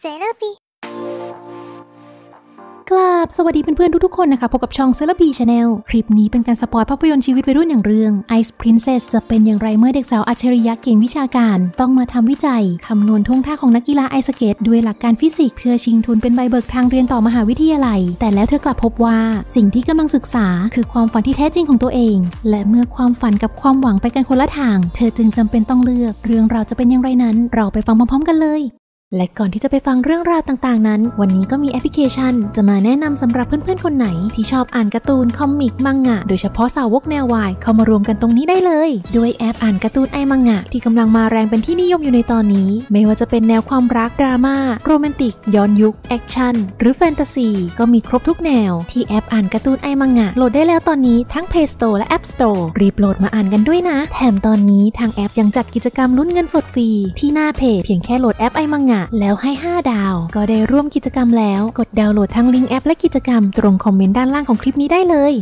เซราปีกราบสวัสดีเพื่อนๆทุกๆคนนะคะพบกับช่องเซเลบีชาแนลคลิปนี้เป็นการสปอยภาพยนตร์ชีวิตวัยรุ่นอย่างเรื่อง Ice Princess จะเป็นอย่างไรเมื่อเด็กสาวอัจฉริยะเก่งวิชาการ ต้องมาทำวิจัย คำนวณท่วงท่าของนักกีฬาไอสเกต ด้วยหลักการฟิสิกส์เพื่อชิงทุนเป็นใบเบิกทางเรียนต่อมหาวิทยาลัย แต่แล้วเธอกลับพบว่า สิ่งที่กำลังศึกษา คือความฝันที่แท้จริงของตัวเอง และเมื่อความฝันกับความหวังไปกันคนละทาง เธอจึงจำเป็นต้องเลือก เรื่องเราจะเป็นอย่างไรนั้นเราไปฟังพร้อมๆกันเลยและก่อนที่จะไปฟังเรื่องราวต่าง ๆ นั้น วันนี้ก็มีแอปพลิเคชัน จะมาแนะนำสำหรับเพื่อน ๆ คนไหน ที่ชอบอ่านการ์ตูน คอมมิก มังงะ โดยเฉพาะสาวกแนววาย เข้ามารวมกันตรงนี้ได้เลย ด้วยแอปอ่านการ์ตูนไอมังงะที่กำลังมาแรงเป็นที่นิยมอยู่ในตอนนี้ ไม่ว่าจะเป็นแนวความรัก ดราม่า โรแมนติก ย้อนยุคแอคชั่น หรือแฟนตาซี ก็มีครบทุกแนว ที่แอปอ่านการ์ตูนไอมังงะโหลดได้แล้วตอนนี้ทั้ง Play Store และ App Store รีบโหลดมาอ่านกันด้วยนะ แถมตอนนี้ทางแอปยังจัดกิจกรรมลุ้นเงินสดฟรีที่หน้าเพจเพียงแค่โหลดแอปไอมังงะะแล้วให้ 5 ดาวก็ได้ร่วมกิจกรรมแล้วกดดาวน์โหลดทั้งลิงก์แอปและกิจกรรมตรงคอมเมนต์ด้านล่างของคลิปนี้ได้เลย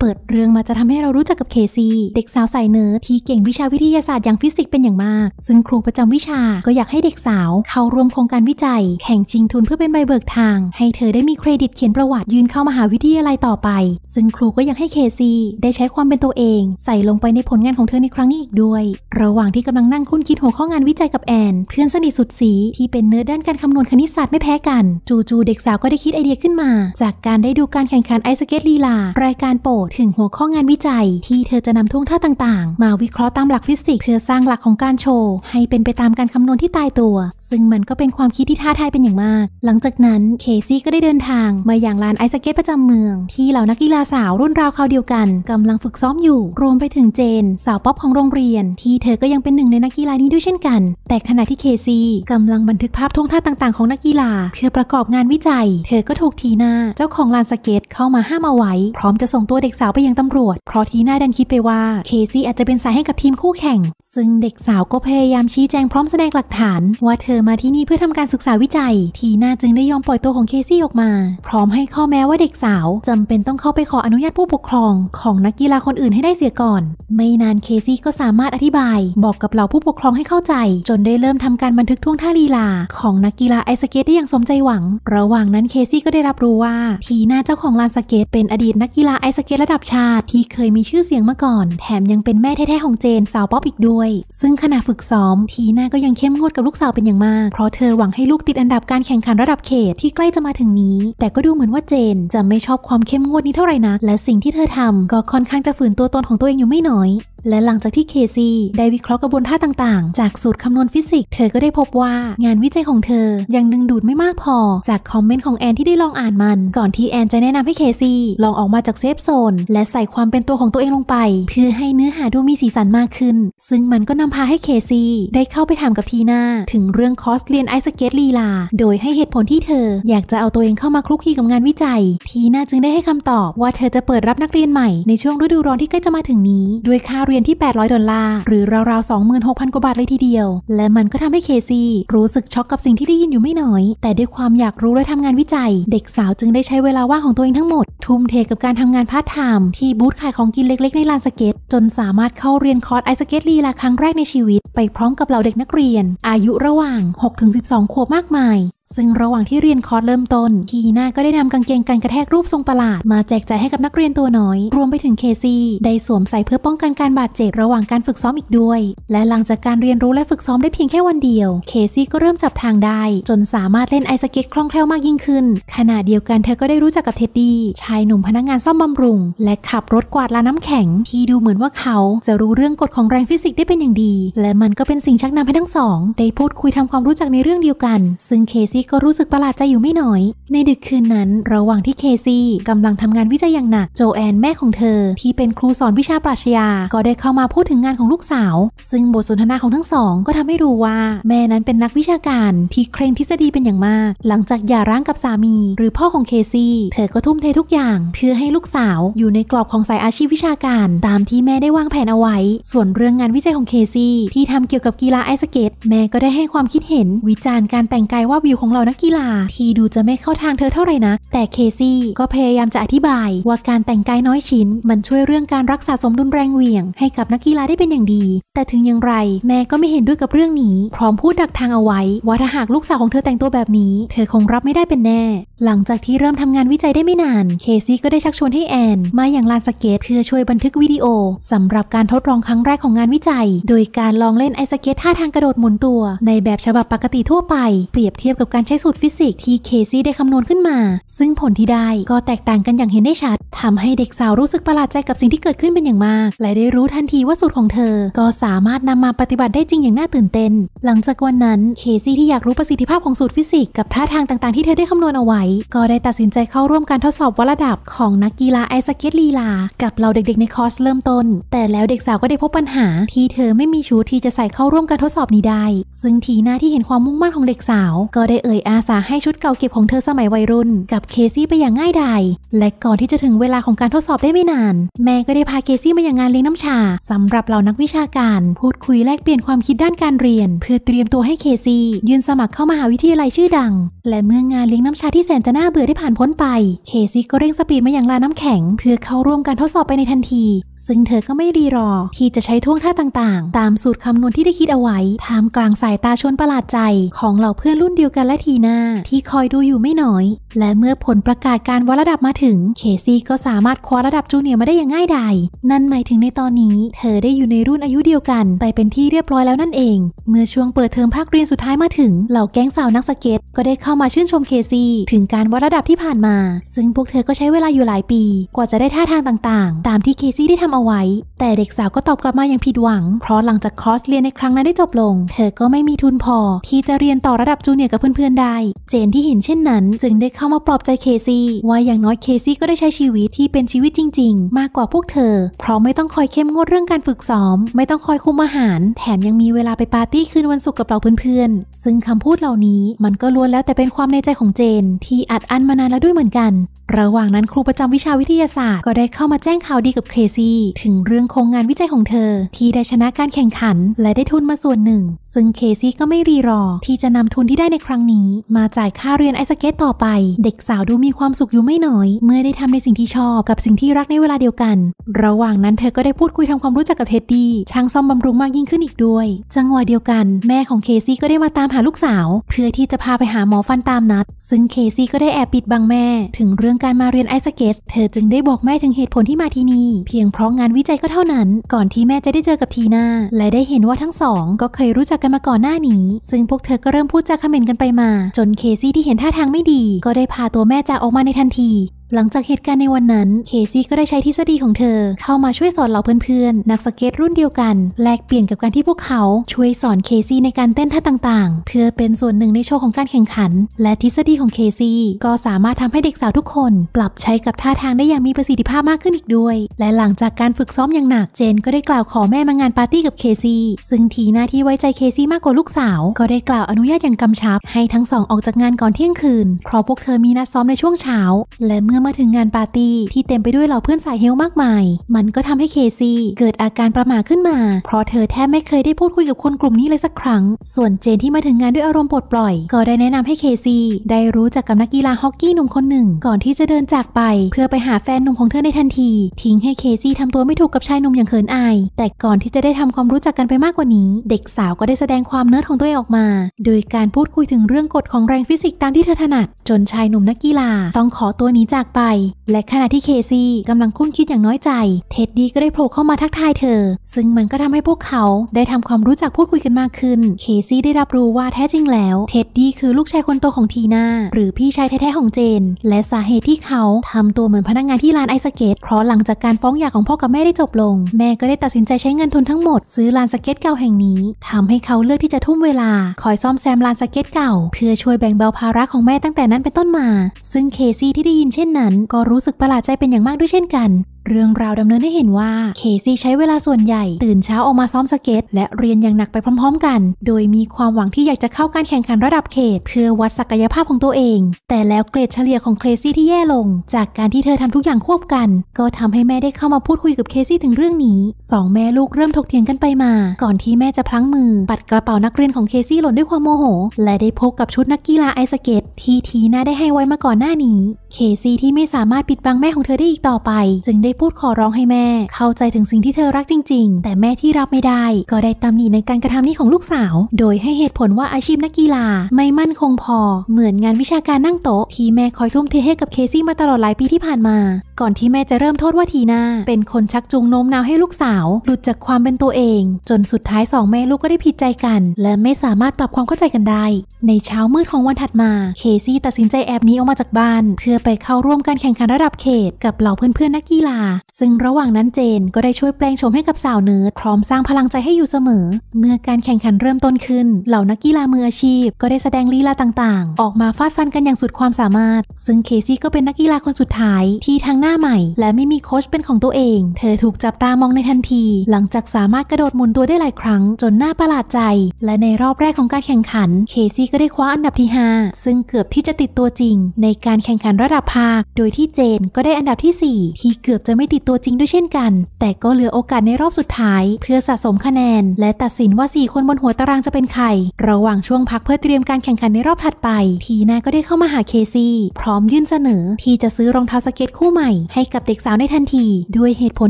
เปิดเรื่องมาจะทำให้เรารู้จักกับเคซี เด็กสาวสายเนิร์ดที่เก่งวิชาวิทยาศาสตร์อย่างฟิสิกส์เป็นอย่างมาก ซึ่งครูประจำวิชาก็อยากให้เด็กสาว เข้าร่วมโครงการวิจัย แข่งชิงทุนเพื่อเป็นใบเบิกทาง ให้เธอได้มีเครดิตเขียนประวัติยืนเข้ามหาวิทยาลัยต่อไป ซึ่งครูก็ยังให้เคซีได้ใช้ความเป็นตัวเอง ใส่ลงไปในผลงานของเธอในครั้งนี้อีกด้วย ระหว่างที่กำลังนั่งคุ้นคิดหัวข้องานวิจัยกับแอน เพื่อนสนิทสุดสีที่เป็นเนื้อด้านการคำนวณคณิตศาสตร์ไม่แพ้กัน จูจูเด็กสาวก็ได้คิดไอเดียขึ้นมา จากการได้ดูการแข่งขันไอสเก็ตลีลารายการโปรดถึงหัวข้องานวิจัยที่เธอจะนำท่วงท่าต่าง ๆ มาวิเคราะห์ตามหลักฟิสิกส์เพื่อสร้างหลักของการโชว์ ให้เป็นไปตามการคำนวณที่ตายตัว ซึ่งมันก็เป็นความคิดที่ท้าทายเป็นอย่างมาก หลังจากนั้นเคซี่ก็ได้เดินทางมาอย่างลานไอสเก็ตประจำเมือง ที่เหล่านักกีฬาสาวรุ่นราวคราวเดียวกัน กำลังฝึกซ้อมอยู่ รวมไปถึงเจน สาวป๊อปของโรงเรียน ที่เธอก็ยังเป็นหนึ่งในนักกีฬานี้ด้วยเช่นกัน แต่ขณะที่เคซี่กำลังบันทึกภาพท่วงท่าต่างๆของนักกีฬาเพื่อประกอบงานวิจัย เธอก็ถูกทีน่าเจ้าของลานสเก็ตเข้ามาห้ามเอาไว้ พร้อมจะส่งตัวเด็กสาวไปยังตำรวจ เพราะทีน่าดันคิดไปว่าเคซี่อาจจะเป็นสายให้กับทีมคู่แข่ง ซึ่งเด็กสาวก็พยายามชี้แจงพร้อมแสดงหลักฐาน ว่าเธอมาที่นี่เพื่อทำการศึกษาวิจัย ทีน่าจึงได้ยอมปล่อยตัวของเคซี่ออกมา พร้อมให้ข้อแม้ว่าเด็กสาว จำเป็นต้องเข้าไปขออนุญาตผู้ปกครองของนักกีฬาคนอื่นให้ได้เสียก่อน ไม่นานเคซี่ก็สามารถอธิบาย บอกกับเหล่าผู้ปกครองให้เข้าใจ จนได้เริ่มทำการบันทึกท่วงท่าลีลาของนักกีฬาไอสเกตได้อย่างสมใจหวัง ระหว่างนั้นเคซี่ก็ได้รับรู้ว่าทีน่าเจ้าของลานสเกตเป็นอดีตนักกีฬาไอสเกตระดับชาติที่เคยมีชื่อเสียงมาก่อน แถมยังเป็นแม่แท้ๆ ของเจนสาวป๊อปอีกด้วย ซึ่งขณะฝึกซ้อม ทีน่าก็ยังเข้มงวดกับลูกสาวเป็นอย่างมาก เพราะเธอหวังให้ลูกติดอันดับการแข่งขันระดับเขตที่ใกล้จะมาถึงนี้ แต่ก็ดูเหมือนว่าเจนจะไม่ชอบความเข้มงวดนี้เท่าไหร่นะ และสิ่งที่เธอทำก็ค่อนข้างจะฝืนตัวตนของตัวเองอยู่ไม่น้อยและหลังจากที่เคซีได้วิเคราะห์กระบวนท่าต่างๆ จากสูตรคำนวณฟิสิกส์เธอก็ได้พบว่างานวิจัยของเธอยังดึงดูดไม่มากพอ จากคอมเมนต์ของแอนที่ได้ลองอ่านมันก่อนที่แอนจะแนะนำให้เคซีลองออกมาจากเซฟโซน และใส่ความเป็นตัวของตัวเองลงไปเพื่อให้เนื้อหาดูมีสีสันมากขึ้น ซึ่งมันก็นำพาให้เคซีได้เข้าไปถามกับทีน่าถึงเรื่องคอสเรียนไอสเกตลีลาโดยให้เหตุผลที่เธอ อยากจะเอาตัวเองเข้ามาคลุกคลีกับงานวิจัย ทีน่าจึงได้ให้คำตอบว่าเธอจะเปิดรับนักเรียนใหม่ในช่วงฤดูร้อนที่ใกล้จะมาถึงนี้ ด้วยค่าเรียนที่ 800ดอลลาร์หรือราวๆ 26,000 กว่าบาทเลยทีเดียว และมันก็ทำให้เคซี่รู้สึกช็อกกับสิ่งที่ได้ยินอยู่ไม่น้อย แต่ด้วยความอยากรู้และทำงานวิจัย เด็กสาวจึงได้ใช้เวลาว่างของตัวเองทั้งหมด ทุ่มเทกับการทำงานพาร์ทไทม์ที่บูธขายของกินเล็กๆ ในลานสเก็ตจนสามารถเข้าเรียนคอร์สไอสเก็ตลีลาครั้งแรกในชีวิตไปพร้อมกับเหล่าเด็กนักเรียน อายุระหว่าง6-12 ขวบมากมายซึ่งระหว่างที่เรียนคอร์สเริ่มต้นคีน่าก็ได้นำกางเกงกันกระแทกรูปทรงประหลาดมาแจกจ่ายให้กับนักเรียนตัวน้อย รวมไปถึงเคซี่ได้สวมใส่เพื่อป้องกันการบาดเจ็บระหว่างการฝึกซ้อมอีกด้วย และหลังจากการเรียนรู้และฝึกซ้อมได้เพียงแค่วันเดียว เคซี่ก็เริ่มจับทางได้ จนสามารถเล่นไอสเก็ตคล่องแคล่วมากยิ่งขึ้น ขณะเดียวกันเธอก็ได้รู้จักกับเท็ดดี้ชายหนุ่มพนักงานซ่อมบำรุง และขับรถกวาดลานน้าแข็ง ที่ดูเหมือนว่าเขา จะรู้เรื่องกฎของแรงฟิสิกส์ได้เป็นอย่างดี และมันก็เป็นสิ่งชักนำให้ทั้งสอง ได้พูดคุยทำความรู้จักในเรื่องเดียวกัน ซึ่งเคซีนิกก็รู้สึกประหลาดใจอยู่ไม่น้อย ในดึกคืนนั้น ระหว่างที่เคซี่กำลังทำงานวิจัยอย่างหนักโจแอนแม่ของเธอ ที่เป็นครูสอนวิชาปรัชญาก็ได้เข้ามาพูดถึงงานของลูกสาว ซึ่งบทสนทนาของทั้งสอง ก็ทำให้รู้ว่า แม่นั้นเป็นนักวิชาการ ที่เคร่งทฤษฎีเป็นอย่างมาก หลังจากหย่าร้างกับสามี หรือพ่อของเคซี่เธอก็ทุ่มเททุกอย่างเพื่อให้ลูกสาว อยู่ในกรอบของสายอาชีพวิชาการ ตามที่แม่ได้วางแผนเอาไว้ ส่วนเรื่องงานวิจัยของเคซี่ที่ทำเกี่ยวกับกีฬาไอสเกตแม่ก็ได้ให้ความคิดเห็น วิจารณ์การแต่งกายว่าวิวของเหล่านักกีฬาที่ดูจะไม่เข้าทางเธอเท่าไหร่นะแต่เคซี่ก็พยายามจะอธิบาย ว่าการแต่งกายน้อยชิ้น มันช่วยเรื่องการรักษาสมดุลแรงเหวี่ยงให้กับนักกีฬาได้เป็นอย่างดี แต่ถึงอย่างไร แม่ก็ไม่เห็นด้วยกับเรื่องนี้ พร้อมพูดดักทางเอาไว้ว่าถ้าหากลูกสาวของเธอแต่งตัวแบบนี้ เธอคงรับไม่ได้เป็นแน่ หลังจากที่เริ่มทำงานวิจัยได้ไม่นาน เคซี่ก็ได้ชักชวนให้แอนมาอย่างลานสเก็ตเพื่อช่วยบันทึกวิดีโอ สำหรับการทดลองครั้งแรกของงานวิจัย โดยการลองเล่นไอสเก็ตท่าทางกระโดดหมุนตัว ในแบบฉบับปกติทั่วไป เปรียบเทียบกับการการใช้สูตรฟิสิกส์ที่เคซี่ได้คำนวณขึ้นมา ซึ่งผลที่ได้ก็แตกต่างกันอย่างเห็นได้ชัด ทำให้เด็กสาวรู้สึกประหลาดใจกับสิ่งที่เกิดขึ้นเป็นอย่างมาก และได้รู้ทันทีว่าสูตรของเธอ ก็สามารถนำมาปฏิบัติได้จริงอย่างน่าตื่นเต้นหลังจากวันนั้นเคซี่ที่อยากรู้ประสิทธิภาพของสูตรฟิสิกส์กับท่าทางต่าง ๆที่เธอได้คำนวณเอาไว้ ก็ได้ตัดสินใจเข้าร่วมการทดสอบวัดระดับของนักกีฬาไอสเก็ตลีลา กับเราเด็กๆในคอร์สเริ่มต้น แต่แล้วเด็กสาวก็ได้พบปัญหา ที่เธอไม่มีชุดที่จะใส่เข้าร่วมการทดสอบนี้ได้ ซึ่งทีหน้าที่เห็นความมุ่งมั่นของเด็กสาวก็ได้เอ่ยอาสาให้ชุดเก่าเก็บของเธอสมัยวัยรุ่นกับเคซี่ไปอย่างง่ายดาย และก่อนที่จะถึงเวลาของการทดสอบได้ไม่นาน แม่ก็ได้พาเคซี่มาอย่างงานเลี้ยงน้ำชาสำหรับเหล่านักวิชาการพูดคุยแลกเปลี่ยนความคิดด้านการเรียน เพื่อเตรียมตัวให้เคซี่ ยื่นสมัครเข้ามหาวิทยาลัยชื่อดังและเมื่องานเลี้ยงน้ำชาที่แสนจะน่าเบื่อได้ผ่านพ้นไป เคซี่ก็เร่งสปีดมาอย่างลาน้ำแข็ง เพื่อเข้าร่วมการทดสอบไปในทันที ซึ่งเธอก็ไม่รีรอที่จะใช้ท่วงท่าต่างๆ ตามสูตรคำนวณที่ได้คิดเอาไว้ท่ามกลางสายตาชวนประหลาดใจ ของเหล่าเพื่อนรุ่นเดียวกันและทีน่าที่คอยดูอยู่ไม่น้อย และเมื่อผลประกาศการวัดระดับมาถึง เคซี่ก็สามารถคว้าระดับจูเนียร์มาได้อย่างง่ายดาย นั่นหมายถึงในตอนนี้เธอได้อยู่ในรุ่นอายุเดียวกัน ไปเป็นที่เรียบร้อยแล้วนั่นเอง เมื่อช่วงเปิดเทอมภาคเรียนสุดท้ายมาถึงเหล่าแก๊งสาวนักสเก็ตก็ได้เข้าข้ามาชื่นชมเคซีถึงการวัดระดับที่ผ่านมา ซึ่งพวกเธอก็ใช้เวลาอยู่หลายปี กว่าจะได้ท่าทางต่าง ๆ ตามที่เคซี่ได้ทำเอาไว้ แต่เด็กสาวก็ตอบกลับมาอย่างผิดหวัง เพราะหลังจากคอร์สเรียนในครั้งนั้นได้จบลง เธอก็ไม่มีทุนพอ ที่จะเรียนต่อระดับจูเนียร์กับเพื่อนๆได้ เจนที่เห็นเช่นนั้น จึงได้เข้ามาปลอบใจเคซี่ว่าอย่างน้อยเคซี่ก็ได้ใช้ชีวิตที่เป็นชีวิตจริง ๆ มากกว่าพวกเธอเพราะไม่ต้องคอยเข้มงวดเรื่องการฝึกซ้อม ไม่ต้องคอยคุมอาหาร แถมยังมีเวลาไปปาร์ตี้คืนวันศุกร์กับเราเพื่อนๆซึ่งคำพูดเหล่านี้มันก็ล้วนแล้วแต่เป็นความในใจของเจนที่อัดอั้นมานานแล้วด้วยเหมือนกัน ระหว่างนั้นครูประจำวิชาวิทยาศาสตร์ ก็ได้เข้ามาแจ้งข่าวดีกับเคซี่ถึงเรื่องโครงงานวิจัยของเธอ ที่ได้ชนะการแข่งขัน และได้ทุนมาส่วนหนึ่ง ซึ่งเคซี่ก็ไม่รีรอที่จะนำทุนที่ได้ในครั้งนี้ มาจ่ายค่าเรียนไอสเกตต่อไป เด็กสาวดูมีความสุขอยู่ไม่น้อย เมื่อได้ทำในสิ่งที่ชอบกับสิ่งที่รักในเวลาเดียวกัน ระหว่างนั้นเธอก็ได้พูดคุยทำความรู้จักกับเท็ดดี้ช่างซ่อมบำรุงมากยิ่งขึ้นอีกด้วย จังหวะเดียวกัน แม่ของเคซี่ก็ได้มาตามหาลูกสาว เพื่อที่จะพาไปหาหมอันตามนัด ซึ่งเคซี่ก็ได้แอบปิดบังแม่ ถึงเรื่องการมาเรียนไอสเกตเธอจึงได้บอกแม่ถึงเหตุผลที่มาที่นี่เพียงเพราะงานวิจัยก็เท่านั้น ก่อนที่แม่จะได้เจอกับทีน่าและได้เห็นว่าทั้งสอง ก็เคยรู้จักกันมาก่อนหน้านี้ ซึ่งพวกเธอก็เริ่มพูดจาคอมเมนต์กันไปมาจนเคซี่ที่เห็นท่าทางไม่ดี ก็ได้พาตัวแม่จากออกมาในทันทีหลังจากเหตุการณ์ในวันนั้น เคซี่ก็ได้ใช้ทฤษฎีของเธอ เข้ามาช่วยสอนเหล่าเพื่อนๆ นักสเก็ตรุ่นเดียวกันแลกเปลี่ยนกับการที่พวกเขาช่วยสอนเคซี่ในการเต้นท่าต่าง ๆ เพื่อเป็นส่วนหนึ่งในโชว์ของการแข่งขัน และทฤษฎีของเคซี่ก็สามารถทำให้เด็กสาวทุกคนปรับใช้กับท่าทางได้อย่างมีประสิทธิภาพมากขึ้นอีกด้วยและหลังจากการฝึกซ้อมอย่างหนักเจนก็ได้กล่าวขอแม่มางานปาร์ตี้กับเคซี่ซึ่งทีหน้าที่ไว้ใจเคซี่มากกว่าลูกสาว ก็ได้กล่าวอนุญาตอย่างกำชับ ให้ทั้งสองออกจากงานก่อนเที่ยงคืนเพราะพวกเธอมีนัดซ้อมในช่วงเช้า และเมื่ออมาถึงงานปาร์ตี้ที่เต็มไปด้วยเหล่าเพื่อนสายเฮลมากมายมันก็ทำให้เคซี่เกิดอาการประหม่าขึ้นมา เพราะเธอแทบไม่เคยได้พูดคุยกับคนกลุ่มนี้เลยสักครั้ง ส่วนเจนที่มาถึงงานด้วยอารมณ์ปลดปล่อยก็ได้แนะนำให้เคซี่ได้รู้จักกับนักกีฬาฮอกกี้หนุ่มคนหนึ่งก่อนที่จะเดินจากไปเพื่อไปหาแฟนหนุ่มของเธอในทันที ทิ้งให้เคซี่ทำตัวไม่ถูกกับชายหนุ่มอย่างเขินอายแต่ก่อนที่จะได้ทำความรู้จักกันไปมากกว่านี้เด็กสาวก็ได้แสดงความเนิร์ดของตัวเองออกมาโดยการพูดคุยถึงเรื่องกฎของแรงฟิสิกส์ตามที่เธอถนัดจนชายหนุ่มนักกีฬาต้องขอตัวหนีจากไปและขณะที่เคซี่กำลังคุ้นคิดอย่างน้อยใจ เท็ดดี้ก็ได้โผล่เข้ามาทักทายเธอ ซึ่งมันก็ทำให้พวกเขาได้ทำความรู้จักพูดคุยกันมากขึ้นเคซี่ได้รับรู้ว่าแท้จริงแล้ว เท็ดดี้คือลูกชายคนโตของทีน่า หรือพี่ชายแท้ๆของเจน และสาเหตุที่เขาทำตัวเหมือนพนักงงานที่ร้านไอสเกต เพราะหลังจากการฟ้องหย่าของพ่อกับแม่ได้จบลงแม่ก็ได้ตัดสินใจใช้เงินทุนทั้งหมดซื้อลานสเก็ตเก่าแห่งนี้ ทำให้เขาเลือกที่จะทุ่มเวลาคอยซ่อมแซมลานสเก็ตเก่า เพื่อช่วยแบ่งเบาภาระของแม่ตั้งแต่นั้นเป็นต้นมา ซึ่งเคซี่ที่ได้ยินเช่นนั้นั้นก็รู้สึกประหลาดใจเป็นอย่างมากด้วยเช่นกันเรื่องราวดำเนินให้เห็นว่าเคซี่ใช้เวลาส่วนใหญ่ ตื่นเช้าออกมาซ้อมสเก็ตและเรียนอย่างหนักไปพร้อมๆกัน โดยมีความหวังที่อยากจะเข้าการแข่งขันระดับเขต เพื่อวัดศักยภาพของตัวเอง แต่แล้วเกรดเฉลี่ยของเคซี่ที่แย่ลง จากการที่เธอทำทุกอย่างควบกัน ก็ทำให้แม่ได้เข้ามาพูดคุยกับเคซี่ถึงเรื่องนี้สองแม่ลูกเริ่มถกเถียงกันไปมา ก่อนที่แม่จะพลั้งมือ ปัดกระเป๋านักเรียนของเคซี่หล่นด้วยความโมโห และได้พบกับชุดนักกีฬาไอสเก็ตที่ทีน่าได้ให้ไว้มาก่อนหน้านี้เคซี่ที่ไม่สามารถปิดบังแม่ของเธอได้อีกต่อไป จึงได้ได้พูดขอร้องให้แม่เข้าใจถึงสิ่งที่เธอรักจริง ๆ แต่แม่ที่รับไม่ได้ก็ได้ตำหนิในการกระทำนี้ของลูกสาว โดยให้เหตุผลว่าอาชีพนักกีฬาไม่มั่นคงพอ เหมือนงานวิชาการนั่งโต๊ะ ที่แม่คอยทุ่มเทให้กับเคซี่มาตลอดหลายปีที่ผ่านมา ก่อนที่แม่จะเริ่มโทษว่าทีน่าเป็นคนชักจูงโน้มน้าวให้ลูกสาว หลุดจากความเป็นตัวเอง จนสุดท้ายสองแม่ลูกก็ได้ผิดใจกัน และไม่สามารถปรับความเข้าใจกันได้ ในเช้ามืดของวันถัดมา เคซี่ตัดสินใจแอบหนีออกมาจากบ้าน เพื่อไปเข้าร่วมการแข่งขันระดับเขตกับเหล่าเพื่อนๆนักกีฬาซึ่งระหว่างนั้นเจนก็ได้ช่วยแปลงโฉมให้กับสาวเนิร์ดพร้อมสร้างพลังใจให้อยู่เสมอ เมื่อการแข่งขันเริ่มต้นขึ้น เหล่านักกีฬามืออาชีพก็ได้แสดงลีลาต่างๆ ออกมาฟาดฟันกันอย่างสุดความสามารถ ซึ่งเคซี่ก็เป็นนักกีฬาคนสุดท้าย ที่ทั้งหน้าใหม่และไม่มีโค้ชเป็นของตัวเอง เธอถูกจับตามองในทันที หลังจากสามารถกระโดดหมุนตัวได้หลายครั้ง จนหน้าประหลาดใจ และในรอบแรกของการแข่งขัน เคซี่ก็ได้คว้าอันดับที่ 5 ซึ่งเกือบที่จะติดตัวจริง ในการแข่งขันระดับภาค โดยที่เจนก็ได้อันดับที่ 4 ที่เกือบจะจะไม่ติดตัวจริงด้วยเช่นกัน แต่ก็เหลือโอกาสในรอบสุดท้าย เพื่อสะสมคะแนน และตัดสินว่า 4 คนบนหัวตารางจะเป็นใคร ระหว่างช่วงพักเพื่อเตรียมการแข่งขันในรอบถัดไป ทีน่าก็ได้เข้ามาหาเคซี่พร้อมยื่นเสนอ ที่จะซื้อรองเท้าสเก็ตคู่ใหม่ ให้กับเด็กสาวในทันที ด้วยเหตุผล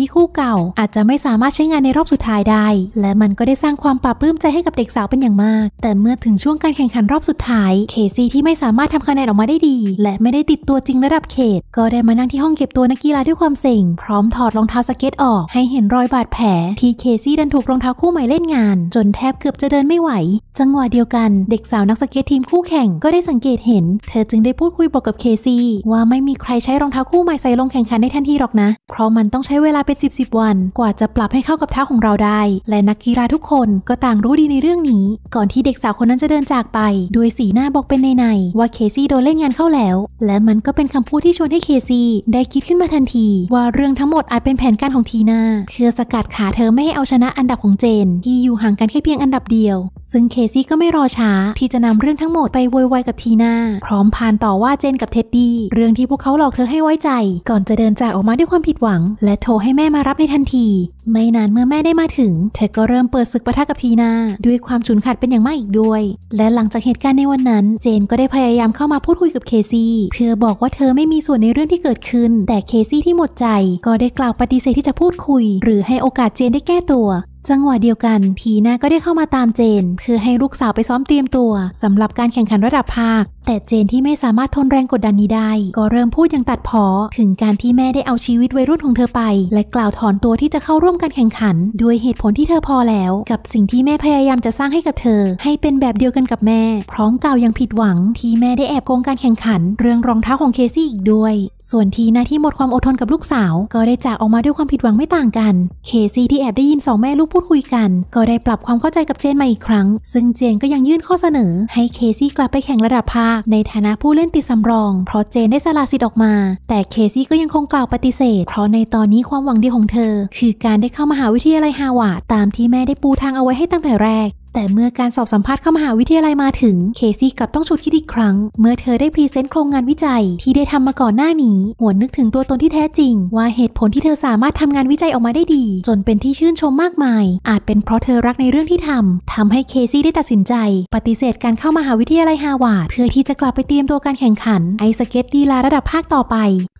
ที่คู่เก่า อาจจะไม่สามารถใช้งานในรอบสุดท้ายได้ และมันก็ได้สร้างความปรับปลื้มใจให้กับเด็กสาวเป็นอย่างมาก แต่เมื่อถึงช่วงการแข่งขันรอบสุดท้าย เคซี่ที่ไม่สามารถทำคะแนนออกมาได้ดี และไม่ได้ติดตัวจริงระดับเขต ก็ได้มานั่งที่ห้องเก็บตัวนักกีฬาด้วยความเงงพร้อมถอดรองเท้าสเก็ตออกให้เห็นรอยบาดแผลที่เคซี่ดันถูกรองเท้าคู่ใหม่เล่นงาน จนแทบเกือบจะเดินไม่ไหว จังหวะเดียวกันเด็กสาวนักสเก็ตทีมคู่แข่งก็ได้สังเกตเห็น เธอจึงได้พูดคุยบอกกับเคซี่ว่าไม่มีใครใช้รองเท้าคู่ใหม่ใส่ลงแข่งขันได้ทันทีหรอกนะเพราะมันต้องใช้เวลาเป็นสิบสิบวัน กว่าจะปรับให้เข้ากับเท้าของเราได้ และนักกีฬาทุกคนก็ต่างรู้ดีในเรื่องนี้ ก่อนที่เด็กสาวคนนั้นจะเดินจากไป ด้วยสีหน้าบอกเป็นในในว่าเคซี่โดนเล่นงานเข้าแล้วและมันก็เป็นคำพูดที่ชวนให้เคซี่ได้คิดขึ้นมาทันทีว่าเรื่องทั้งหมดอาจเป็นแผนการของทีนาเพื่อสกัดขาเธอไม่ให้เอาชนะอันดับของเจน ที่อยู่ห่างกันแค่เพียงอันดับเดียว ซึ่งเคซี่ก็ไม่รอช้าที่จะนำเรื่องทั้งหมดไปโวยวายกับทีนาพร้อมพานต่อว่าเจนกับเท็ดดี้ เรื่องที่พวกเขาหลอกเธอให้ไว้ใจ ก่อนจะเดินจากออกมาด้วยความผิดหวัง และโทรให้แม่มารับในทันที ไม่นานเมื่อแม่ได้มาถึงเธอก็เริ่มเปิดศึกปะทะกับทีนา ด้วยความฉุนขัดเป็นอย่างมากอีกด้วย และหลังจากเหตุการณ์ในวันนั้น เจนก็ได้พยายามเข้ามาพูดคุยกับเคซี่เพื่อบอกว่าเธอไม่มีส่วนในเรื่องที่เกิดขึ้น แต่เคซี่ที่หมดใจก็ได้กล่าวปฏิเสธที่จะพูดคุย หรือให้โอกาสเจนได้แก้ตัวจังหวะเดียวกัน ทีน่าก็ได้เข้ามาตามเจน เพื่อให้ลูกสาวไปซ้อมเตรียมตัว สำหรับการแข่งขันระดับภาค แต่เจนที่ไม่สามารถทนแรงกดดันนี้ได้ ก็เริ่มพูดอย่างตัดพอ ถึงการที่แม่ได้เอาชีวิตวัยรุ่นของเธอไป และกล่าวถอนตัวที่จะเข้าร่วมการแข่งขัน ด้วยเหตุผลที่เธอพอแล้วกับสิ่งที่แม่พยายามจะสร้างให้กับเธอ ให้เป็นแบบเดียวกันกับแม่ พร้อมกล่าวอย่างผิดหวัง ที่แม่ได้แอบโกงการแข่งขัน เรื่องรองเท้าของเคซี่อีกด้วย ส่วนทีน่าที่หมดความอดทนกับลูกสาวก็ได้จากออกมาด้วยความผิดหวังไม่ต่างกัน เคซี่ที่แอบได้ยินสองแม่ลูกพูดคุยกัน ก็ได้ปรับความเข้าใจกับเจนมาอีกครั้ง ซึ่งเจนก็ยังยื่นข้อเสนอ ให้เคซี่กลับไปแข่งระดับภาคในฐานะผู้เล่นติดสำรอง เพราะเจนได้สละสิทธิ์ออกมา แต่เคซี่ก็ยังคงกล่าวปฏิเสธ เพราะในตอนนี้ความหวังเดียวของเธอ คือการได้เข้ามาหาวิทยาลัยฮาวาดตามที่แม่ได้ปูทางเอาไว้ให้ตั้งแต่แรกแต่เมื่อการสอบสัมภาษณ์เข้ามหาวิทยาลัยมาถึง เคซี่กลับต้องฉุดคิดอีกครั้ง เมื่อเธอได้พรีเซนต์โครงงานวิจัยที่ได้ทำมาก่อนหน้านี้ หวนนึกถึงตัวตนที่แท้จริงว่าเหตุผลที่เธอสามารถทำงานวิจัยออกมาได้ดีจนเป็นที่ชื่นชมมากมาย อาจเป็นเพราะเธอรักในเรื่องที่ทำทำให้เคซี่ได้ตัดสินใจปฏิเสธการเข้ามหาวิทยาลัยฮาวาดเพื่อที่จะกลับไปเตรียมตัวการแข่งขันไอสเก็ตดีลาระดับภาคต่อไป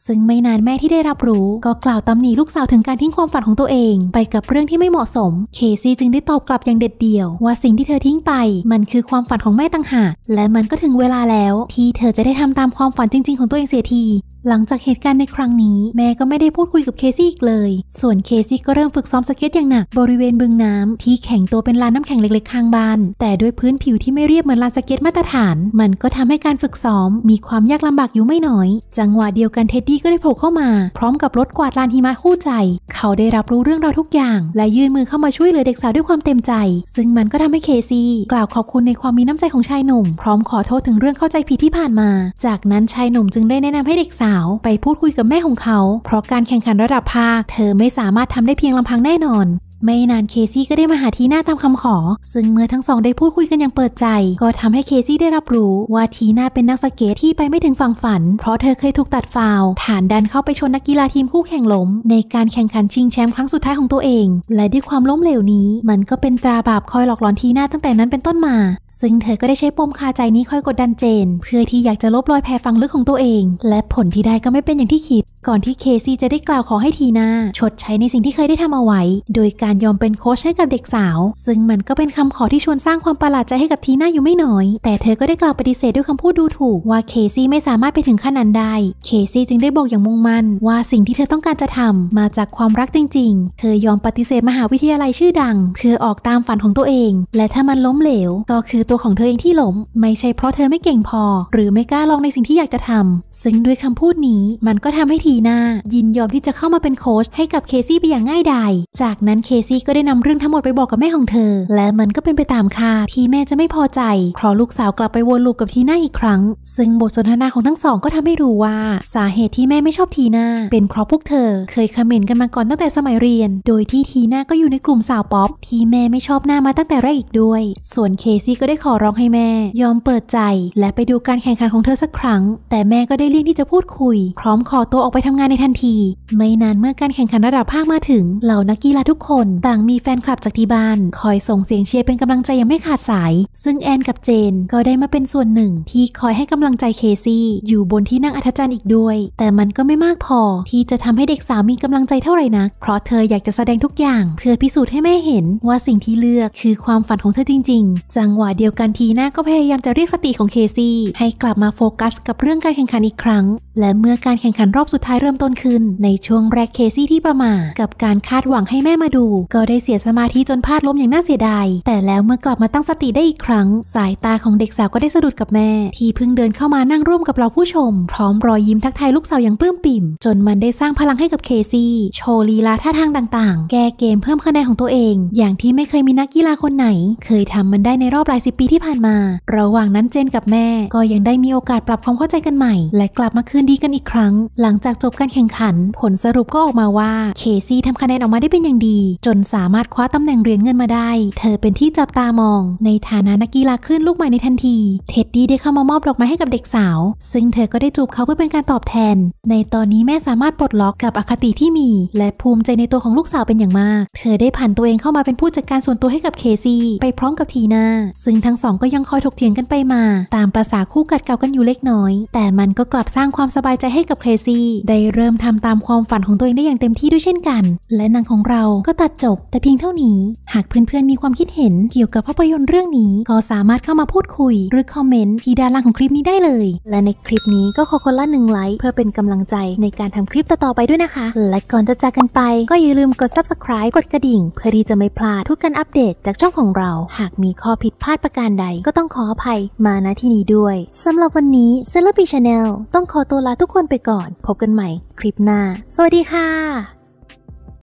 ซึ่งไม่นานแม่ที่ได้รับรู้ก็กล่าวตำหนิลูกสาวถึงการทิ้งความฝันของตัวเองไปกับเรื่องที่ไม่เหมาะสมเคซี่จึงได้ตอบกลับอย่างเด็ดเดี่ยวว่าสิ่งที่เธอทิ้งไปมันคือความฝันของแม่ตังหากและมันก็ถึงเวลาแล้วที่เธอจะได้ทำตามความฝันจริงๆของตัวเองเสียทีหลังจากเหตุการณ์ในครั้งนี้ แม่ก็ไม่ได้พูดคุยกับเคซี่อีกเลย ส่วนเคซี่ก็เริ่มฝึกซ้อมสเก็ตอย่างหนัก บริเวณบึงน้ำที่แข็งตัวเป็นลานน้าแข็งเล็กๆ ข้างบ้าน แต่ด้วยพื้นผิวที่ไม่เรียบเหมือนลานสเก็ตมาตรฐาน มันก็ทำให้การฝึกซ้อมมีความยากลำบากอยู่ไม่น้อย จังหวะเดียวกันเท็ดดี้ก็ได้โผล่เข้ามาพร้อมกับรถกวาดลานหิมะคู่ใจ เขาได้รับรู้เรื่องราวทุกอย่างและยื่นมือเข้ามาช่วยเหลือเด็กสาวด้วยความเต็มใจ ซึ่งมันก็ทำให้เคซี่กล่าวขอบคุณในความมีน้ำใจของชายหนุ่ม พร้อมขอโทษถึงเรื่องเข้าใจผิดที่ผ่านมา จากนั้นชายหนุ่มจึงได้แนะนำให้เด็กสาวาวไปพูดคุยกับแม่ของเขา เพราะการแข่งขันระดับภาคเธอไม่สามารถทำได้เพียงลำพังแน่นอนไม่นานเคซี่ก็ได้มาหาทีน่าตามคำขอ ซึ่งเมื่อทั้งสองได้พูดคุยกันอย่างเปิดใจ ก็ทำให้เคซี่ได้รับรู้ ว่าทีน่าเป็นนักสเกตที่ไปไม่ถึงฝั่งฝัน เพราะเธอเคยถูกตัดฟาวฐานดันเข้าไปชนนักกีฬาทีมคู่แข่งล้มในการแข่งขันชิงแชมป์ครั้งสุดท้ายของตัวเอง และด้วยความล้มเหลวนี้มันก็เป็นตราบาปคอยหลอกหลอนทีน่าตั้งแต่นั้นเป็นต้นมา ซึ่งเธอก็ได้ใช้ปมคาใจนี้คอยกดดันเจน เพื่อที่อยากจะลบรอยแผลฝังลึกของตัวเอง และผลที่ได้ก็ไม่เป็นอย่างที่คิด ก่อนที่เคซี่จะได้กล่าวขอให้ทีน่าชดใช้ในสิ่งที่เคยได้ทำเอาไว้ โดยการการยอมเป็นโค้ชให้กับเด็กสาว ซึ่งมันก็เป็นคำขอที่ชวนสร้างความประหลาดใจให้กับทีน่าอยู่ไม่น้อย แต่เธอก็ได้กล่าวปฏิเสธด้วยคำพูดดูถูกว่าเคซี่ไม่สามารถไปถึงขั้นนั้นได้ เคซี่จึงได้บอกอย่างมุ่งมั่นว่าสิ่งที่เธอต้องการจะทำมาจากความรักจริงๆเธอยอมปฏิเสธมหาวิทยาลัยชื่อดังคือออกตามฝันของตัวเองและถ้ามันล้มเหลว ก็คือตัวของเธอเองที่ล้มไม่ใช่เพราะเธอไม่เก่งพอ หรือไม่กล้าลองในสิ่งที่อยากจะทำ ซึ่งด้วยคำพูดนี้มันก็ทำให้ทีน่ายินยอมที่จะเข้ามาเป็นโค้ชให้กับเคซี่ไปอย่างง่ายดายจากนั้นเคซี่ก็ได้นำเรื่องทั้งหมดไปบอกกับแม่ของเธอ และมันก็เป็นไปตามคาดที่แม่จะไม่พอใจ เพราะลูกสาวกลับไปวนลูปกับทีน่าอีกครั้ง ซึ่งบทสนทนาของทั้งสองก็ทำให้รู้ว่าสาเหตุที่แม่ไม่ชอบทีน่าเป็นเพราะพวกเธอ เคยคอมเมนต์กันมาก่อนตั้งแต่สมัยเรียน โดยที่ทีน่าก็อยู่ในกลุ่มสาวป๊อปที่แม่ไม่ชอบหน้ามาตั้งแต่แรกอีกด้วย ส่วนเคซี่ก็ได้ขอร้องให้แม่ ยอมเปิดใจและไปดูการแข่งขันของเธอสักครั้ง แต่แม่ก็ได้เลี่ยงที่จะพูดคุย พร้อมขอตัวออกไปทำงานในทันที ไม่นานเมื่อการแข่งขันระดับภาคมาถึงเหล่านักกีฬาทุกคนต่างมีแฟนคลับจากที่บ้าน คอยส่งเสียงเชียร์เป็นกำลังใจยังไม่ขาดสาย ซึ่งแอนกับเจนก็ได้มาเป็นส่วนหนึ่ง ที่คอยให้กำลังใจเคซี่ อยู่บนที่นั่งอัธจันทร์อีกด้วย แต่มันก็ไม่มากพอที่จะทำให้เด็กสาวมีกำลังใจเท่าไหร่นักเพราะเธออยากจะแสดงทุกอย่าง เพื่อพิสูจน์ให้แม่เห็นว่าสิ่งที่เลือกคือความฝันของเธอจริง ๆ จังหวะเดียวกันทีน่าก็พยายามจะเรียกสติของเคซี่ให้กลับมาโฟกัสกับเรื่องการแข่งขันอีกครั้ง และเมื่อการแข่งขันรอบสุดท้ายเริ่มต้นขึ้น ในช่วงแรกเคซี่ที่ประมากับการคาดหวังให้แม่มาดูก็ได้เสียสมาธิจนพลาดล้มอย่างน่าเสียดาย แต่แล้วเมื่อกลับมาตั้งสติได้อีกครั้ง สายตาของเด็กสาวก็ได้สะดุดกับแม่ ที่เพิ่งเดินเข้ามานั่งร่วมกับเราผู้ชมพร้อมรอยยิ้มทักทายลูกสาวอย่างปลื้มปิ่ม จนมันได้สร้างพลังให้กับเคซี่โชว์ลีลาท่าทางต่าง ๆ แก้เกมเพิ่มคะแนนของตัวเอง อย่างที่ไม่เคยมีนักกีฬาคนไหน เคยทำมันได้ในรอบหลายสิบปีที่ผ่านมา ระหว่างนั้นเจนกับแม่ ก็ยังได้มีโอกาสปรับความเข้าใจกันใหม่ และกลับมาคืนดีกันอีกครั้ง หลังจากจบการแข่งขันผลสรุปก็ออกมาว่าเคซี่ทำคะแนนออกมาได้เป็นอย่างดีจนสามารถคว้าตำแหน่งเหรียญเงินมาได้ เธอเป็นที่จับตามอง ในฐานะนักกีฬาคลื่นลูกใหม่ในทันที เท็ดดี้ได้เข้ามามอบดอกไม้ให้กับเด็กสาว ซึ่งเธอก็ได้จูบเขาเพื่อเป็นการตอบแทน ในตอนนี้แม่สามารถปลดล็อกกับอคติที่มี และภูมิใจในตัวของลูกสาวเป็นอย่างมาก เธอได้ผ่านตัวเองเข้ามาเป็นผู้จัดการส่วนตัวให้กับเคซี่ไปพร้อมกับทีนาซึ่งทั้งสองก็ยังคอยถกเถียงกันไปมา ตามประษาคู่กัดเก่ากันอยู่เล็กน้อย แต่มันก็กลับสร้างความสบายใจให้กับเคซี่ได้เริ่มทำตามความฝันของตัวเองได้อย่างเต็มที่ด้วยเช่นกัน และนางของเราก็ตัดจบแต่เพียงเท่านี้ หากเพื่อนๆมีความคิดเห็นเกี่ยวกับภาพยนตร์เรื่องนี้ ก็สามารถเข้ามาพูดคุย หรือคอมเมนต์ที่ด้านล่างของคลิปนี้ได้เลย และในคลิปนี้ก็ขอคนละหนึ่งไลค์ เพื่อเป็นกำลังใจในการทำคลิปต่อๆไปด้วยนะคะ และก่อนจะจากกันไปก็อย่าลืมกด subscribe กดกระดิ่ง เพื่อที่จะไม่พลาดทุกการอัปเดตจากช่องของเรา หากมีข้อผิดพลาดประการใดก็ต้องขออภัยมาณที่นี้ด้วยสำหรับวันนี้เซเลบีชาแนลต้องขอตัวลาทุกคนไปก่อนพบกันใหม่คลิปหน้า สวัสดีค่ะ